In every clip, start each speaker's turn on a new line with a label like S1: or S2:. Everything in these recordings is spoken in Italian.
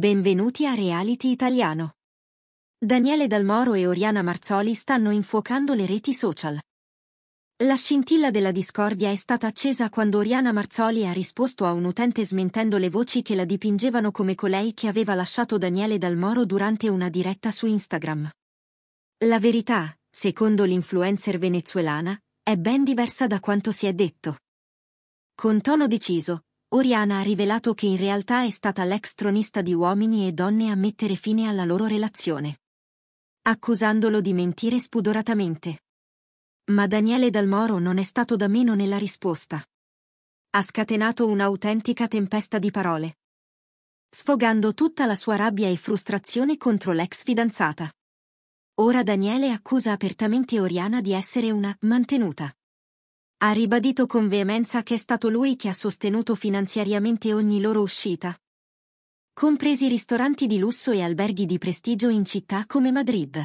S1: Benvenuti a Reality Italiano. Daniele Dalmoro e Oriana Marzoli stanno infuocando le reti social. La scintilla della discordia è stata accesa quando Oriana Marzoli ha risposto a un utente smentendo le voci che la dipingevano come colei che aveva lasciato Daniele Dalmoro durante una diretta su Instagram. La verità, secondo l'influencer venezuelana, è ben diversa da quanto si è detto. Con tono deciso, Oriana ha rivelato che in realtà è stata l'ex tronista di uomini e donne a mettere fine alla loro relazione. Accusandolo di mentire spudoratamente. Ma Daniele Dalmoro non è stato da meno nella risposta. Ha scatenato un'autentica tempesta di parole. Sfogando tutta la sua rabbia e frustrazione contro l'ex fidanzata. Ora Daniele accusa apertamente Oriana di essere una mantenuta. Ha ribadito con veemenza che è stato lui che ha sostenuto finanziariamente ogni loro uscita. Compresi ristoranti di lusso e alberghi di prestigio in città come Madrid.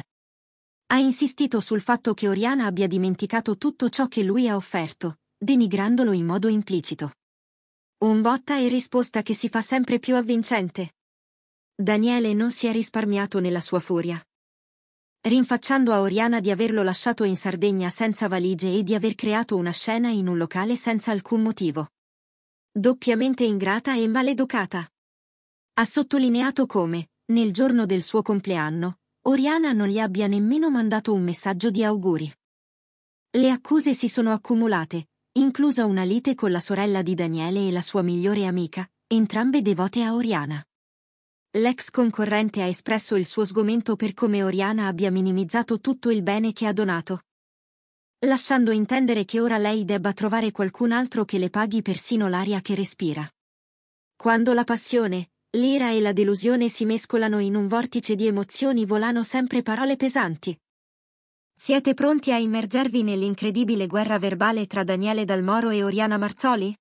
S1: Ha insistito sul fatto che Oriana abbia dimenticato tutto ciò che lui ha offerto, denigrandolo in modo implicito. Un botta e risposta che si fa sempre più avvincente. Daniele non si è risparmiato nella sua furia rinfacciando a Oriana di averlo lasciato in Sardegna senza valigie e di aver creato una scena in un locale senza alcun motivo. Doppiamente ingrata e maleducata. Ha sottolineato come, nel giorno del suo compleanno, Oriana non gli abbia nemmeno mandato un messaggio di auguri. Le accuse si sono accumulate, inclusa una lite con la sorella di Daniele e la sua migliore amica, entrambe devote a Oriana. L'ex concorrente ha espresso il suo sgomento per come Oriana abbia minimizzato tutto il bene che ha donato. Lasciando intendere che ora lei debba trovare qualcun altro che le paghi persino l'aria che respira. Quando la passione, l'ira e la delusione si mescolano in un vortice di emozioni volano sempre parole pesanti. Siete pronti a immergervi nell'incredibile guerra verbale tra Daniele Dalmoro e Oriana Marzoli?